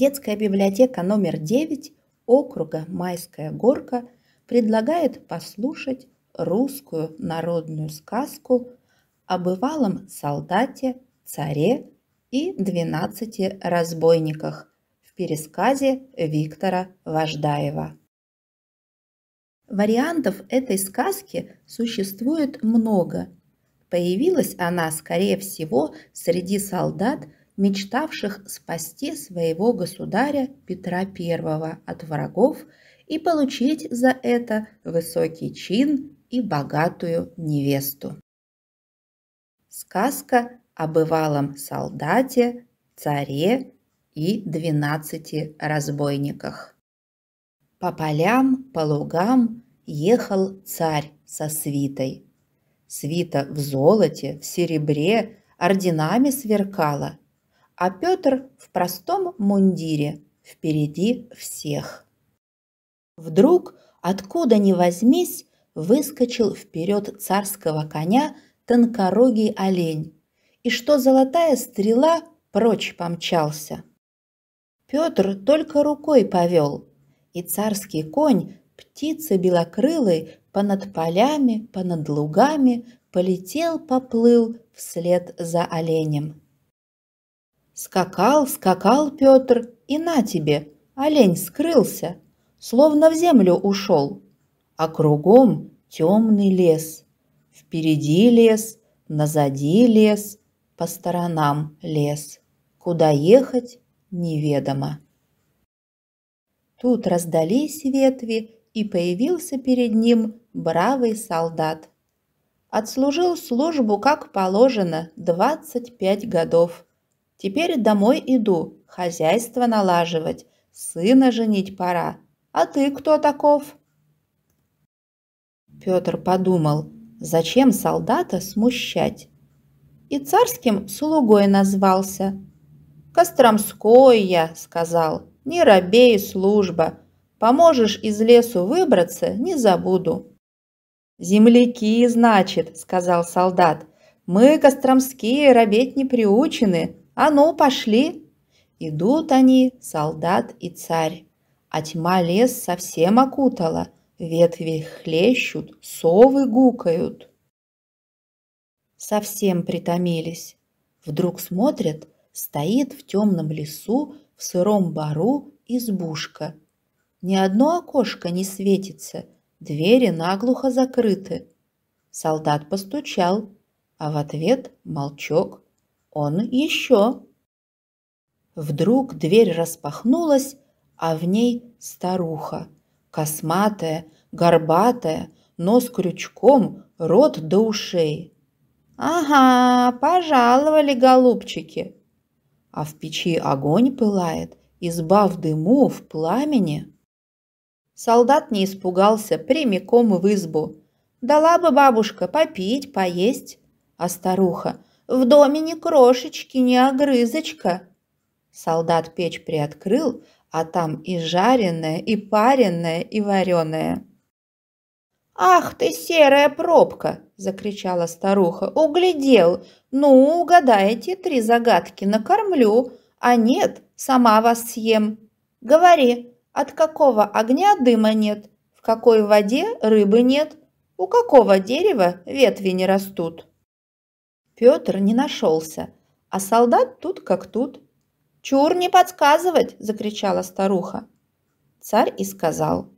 Детская библиотека номер 9 округа «Майская горка» предлагает послушать русскую народную сказку о бывалом солдате, царе и 12 разбойниках в пересказе Виктора Важдаева. Вариантов этой сказки существует много. Появилась она, скорее всего, среди солдат – мечтавших спасти своего государя Петра I от врагов и получить за это высокий чин и богатую невесту. Сказка о бывалом солдате, царе и двенадцати разбойниках. По полям, по лугам ехал царь со свитой. Свита в золоте, в серебре, орденами сверкала – а Петр в простом мундире впереди всех. Вдруг, откуда ни возьмись, выскочил вперед царского коня тонкорогий олень, и что золотая стрела прочь помчался. Петр только рукой повел, и царский конь, птица белокрылой, понад полями, понад лугами, полетел-поплыл вслед за оленем. Скакал, скакал Петр, и на тебе, олень скрылся, словно в землю ушел. А кругом темный лес. Впереди лес, назади лес, по сторонам лес. Куда ехать – неведомо. Тут раздались ветви, и появился перед ним бравый солдат. Отслужил службу, как положено, двадцать пять годов – Теперь домой иду, хозяйство налаживать, сына женить пора. А ты кто таков?» Петр подумал, зачем солдата смущать? И царским слугой назвался. «Костромской я», — сказал, — «не робей, служба. Поможешь из лесу выбраться, не забуду». «Земляки, значит», — сказал солдат, — «мы, костромские, робеть не приучены, а ну, пошли!» Идут они, солдат и царь. А тьма лес совсем окутала, ветви хлещут, совы гукают. Совсем притомились. Вдруг смотрят, стоит в темном лесу, в сыром бару избушка. Ни одно окошко не светится, двери наглухо закрыты. Солдат постучал, а в ответ молчок. Он еще. Вдруг дверь распахнулась, а в ней старуха. Косматая, горбатая, нос крючком, рот до ушей. «Ага, пожаловали, голубчики!» А в печи огонь пылает, изба в дыму, в пламени. Солдат не испугался, прямиком в избу. «Дала бы бабушка попить, поесть!» А старуха – в доме ни крошечки, ни огрызочка. Солдат печь приоткрыл, а там и жареное, и пареное, и вареное. «Ах ты, серая пробка!» – закричала старуха. «Углядел! Ну, угадайте три загадки, накормлю, а нет, сама вас съем. Говори, от какого огня дыма нет, в какой воде рыбы нет, у какого дерева ветви не растут?» Петр не нашелся, а солдат тут как тут. «Чур не подсказывать!» – закричала старуха. Царь и сказал.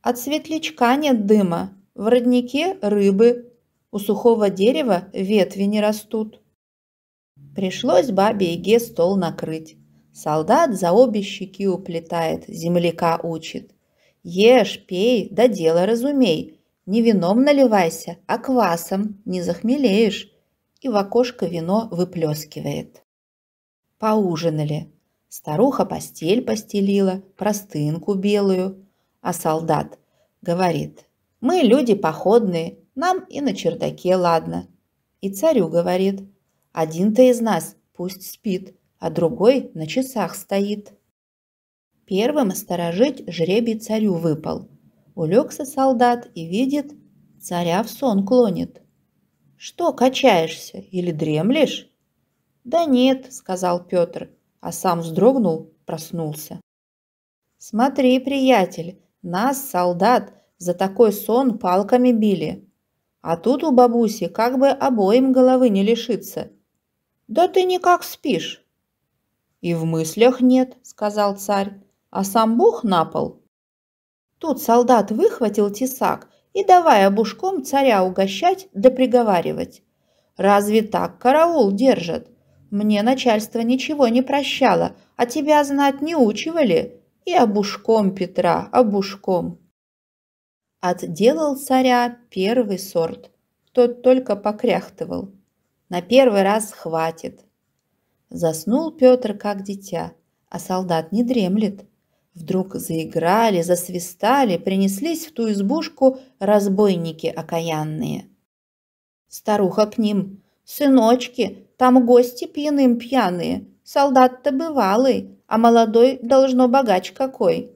«От светлячка нет дыма, в роднике рыбы, у сухого дерева ветви не растут». Пришлось бабе Еге стол накрыть. Солдат за обе щеки уплетает, земляка учит. Ешь, пей, да дело разумей. Не вином наливайся, а квасом, не захмелеешь и в окошко вино выплескивает. Поужинали. Старуха постель постелила, простынку белую, а солдат говорит, «Мы люди походные, нам и на чердаке ладно». И царю говорит, «Один-то из нас пусть спит, а другой на часах стоит». Первым сторожить жребий царю выпал. Улегся солдат и видит, царя в сон клонит – что, качаешься или дремлешь? Да нет, сказал Петр, а сам вздрогнул, проснулся. Смотри, приятель, нас, солдат, за такой сон палками били. А тут у бабуси как бы обоим головы не лишиться. Да ты никак спишь. И в мыслях нет, сказал царь, а сам бух на пол. Тут солдат выхватил тесак и давай обушком царя угощать да приговаривать. Разве так караул держат? Мне начальство ничего не прощало, а тебя знать не учивали. И обушком, Петра, обушком. Отделал царя первый сорт. Тот только покряхтывал. На первый раз хватит. Заснул Петр, как дитя, а солдат не дремлет. Вдруг заиграли, засвистали, принеслись в ту избушку разбойники окаянные. Старуха к ним. «Сыночки, там гости пьяным пьяные, солдат-то бывалый, а молодой должно богач какой».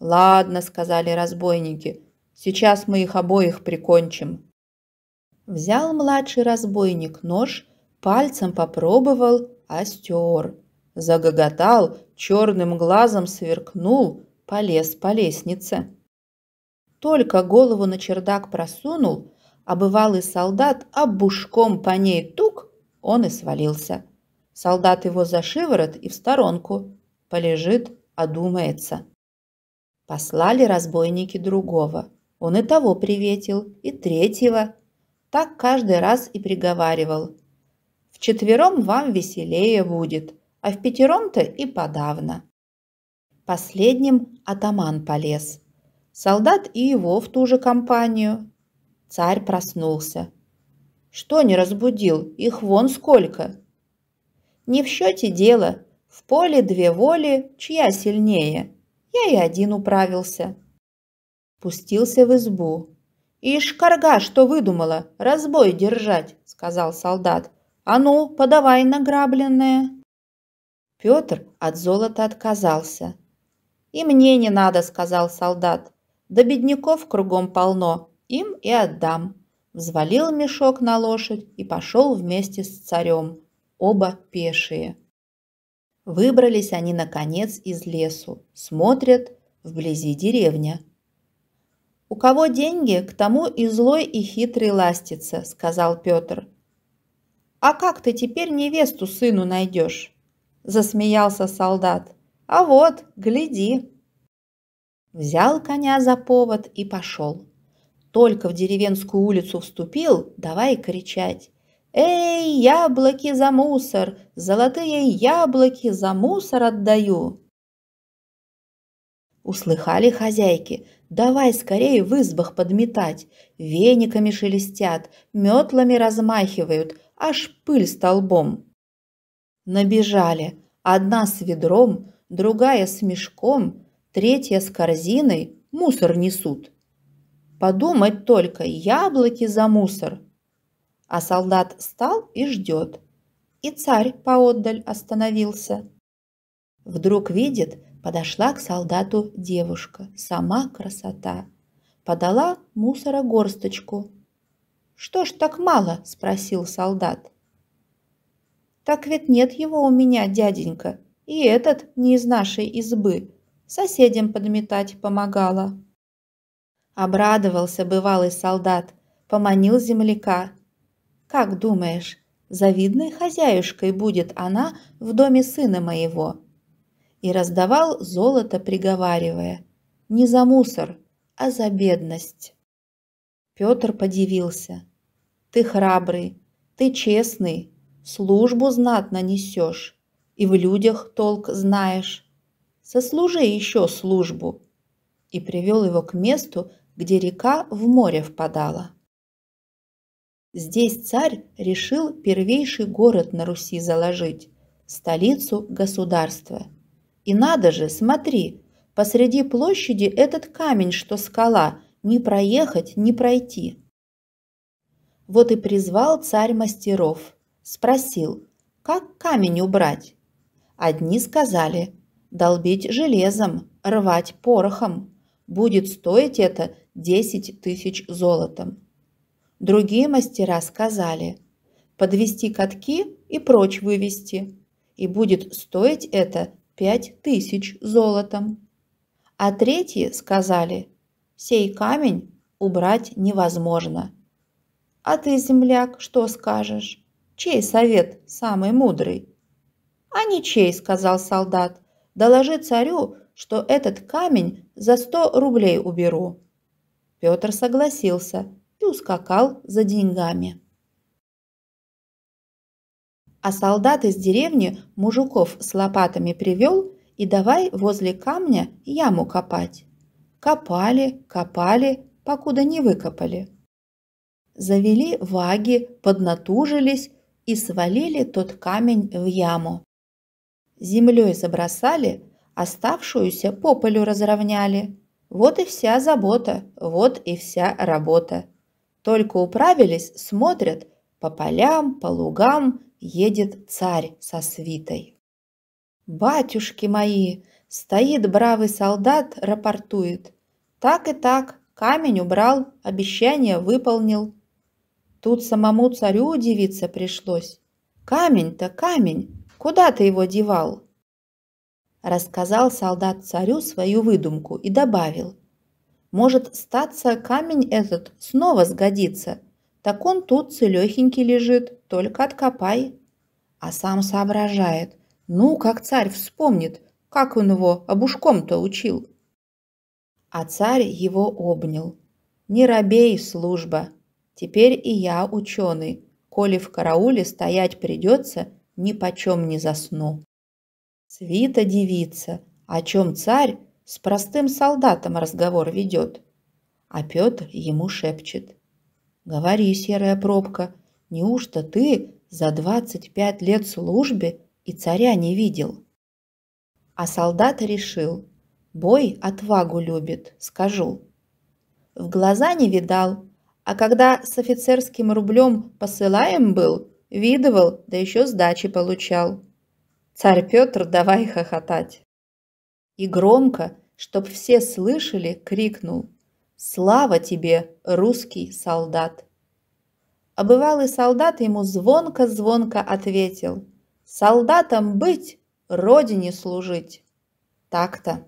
«Ладно», — сказали разбойники, — «сейчас мы их обоих прикончим». Взял младший разбойник нож, пальцем попробовал, остер загоготал, черным глазом сверкнул, полез по лестнице. Только голову на чердак просунул, а бывалый солдат обушком по ней тук, он и свалился. Солдат его за шиворот и в сторонку. Полежит, одумается. Послали разбойники другого. Он и того приветил, и третьего. Так каждый раз и приговаривал. «Вчетвером вам веселее будет а в пятером-то и подавно. Последним атаман полез. Солдат и его в ту же компанию. Царь проснулся. Что не разбудил? Их вон сколько. Не в счете дело. В поле две воли, чья сильнее. Я и один управился. Пустился в избу. «Ишь, карга, что выдумала? Разбой держать!» – сказал солдат. «А ну, подавай награбленное!» Петр от золота отказался. «И мне не надо», – сказал солдат. «Да бедняков кругом полно, им и отдам». Взвалил мешок на лошадь и пошел вместе с царем. Оба пешие. Выбрались они, наконец, из лесу. Смотрят, вблизи деревня. «У кого деньги, к тому и злой, и хитрый ластится», – сказал Петр. «А как ты теперь невесту сыну найдешь?» – засмеялся солдат. «А вот, гляди!» Взял коня за повод и пошел. Только в деревенскую улицу вступил, давай кричать. «Эй, яблоки за мусор! Золотые яблоки за мусор отдаю!» Услыхали хозяйки, давай скорее в избах подметать. Вениками шелестят, метлами размахивают, аж пыль столбом. Набежали. Одна с ведром, другая с мешком, третья с корзиной, мусор несут. Подумать только, яблоки за мусор. А солдат стал и ждет. И царь поотдаль остановился. Вдруг видит, подошла к солдату девушка, сама красота. Подала мусора горсточку. «Что ж так мало?» – спросил солдат. Так ведь нет его у меня, дяденька, и этот не из нашей избы. Соседям подметать помогала. Обрадовался бывалый солдат, поманил земляка. Как думаешь, завидной хозяюшкой будет она в доме сына моего? И раздавал золото, приговаривая, не за мусор, а за бедность. Петр подивился. Ты храбрый, ты честный, службу знатно несешь, и в людях толк знаешь. Сослужи еще службу!» И привел его к месту, где река в море впадала. Здесь царь решил первейший город на Руси заложить, столицу государства. И надо же, смотри, посреди площади этот камень, что скала, не проехать, не пройти. Вот и призвал царь мастеров – Спросил, как камень убрать? Одни сказали, долбить железом, рвать порохом. Будет стоить это 10 тысяч золотом. Другие мастера сказали, подвести катки и прочь вывести. И будет стоить это 5 тысяч золотом. А третьи сказали, сей камень убрать невозможно. А ты, земляк, что скажешь? Чей совет самый мудрый? А ничей, сказал солдат. Доложи царю, что этот камень за сто рублей уберу. Петр согласился и ускакал за деньгами. А солдат из деревни мужиков с лопатами привел и давай возле камня яму копать. Копали, копали, покуда не выкопали. Завели ваги, поднатужились, и свалили тот камень в яму. Землей забросали, оставшуюся по полю разровняли. Вот и вся забота, вот и вся работа. Только управились, смотрят, по полям, по лугам едет царь со свитой. «Батюшки мои!» – стоит бравый солдат, рапортует. «Так и так, камень убрал, обещание выполнил, Тут самому царю удивиться пришлось. Камень-то камень, куда ты его девал? Рассказал солдат царю свою выдумку и добавил. Может, статься камень этот снова сгодится, так он тут целехенький лежит, только откопай. А сам соображает. Ну, как царь вспомнит, как он его обушком-то учил. А царь его обнял. «Не робей, служба!» Теперь и я ученый. Коли в карауле стоять придется, ни почем не засну. Свита девица, о чем царь с простым солдатом разговор ведет. А Петр ему шепчет. «Говори, серая пробка, неужто ты за двадцать пять лет службе и царя не видел?» А солдат решил. «Бой отвагу любит, скажу». В глаза не видал, а когда с офицерским рублем посылаем был, видывал, да еще сдачи получал. Царь Петр давай хохотать. И громко, чтоб все слышали, крикнул «Слава тебе, русский солдат!» А бывалый солдат ему звонко-звонко ответил «Солдатом быть, родине служить!» Так-то.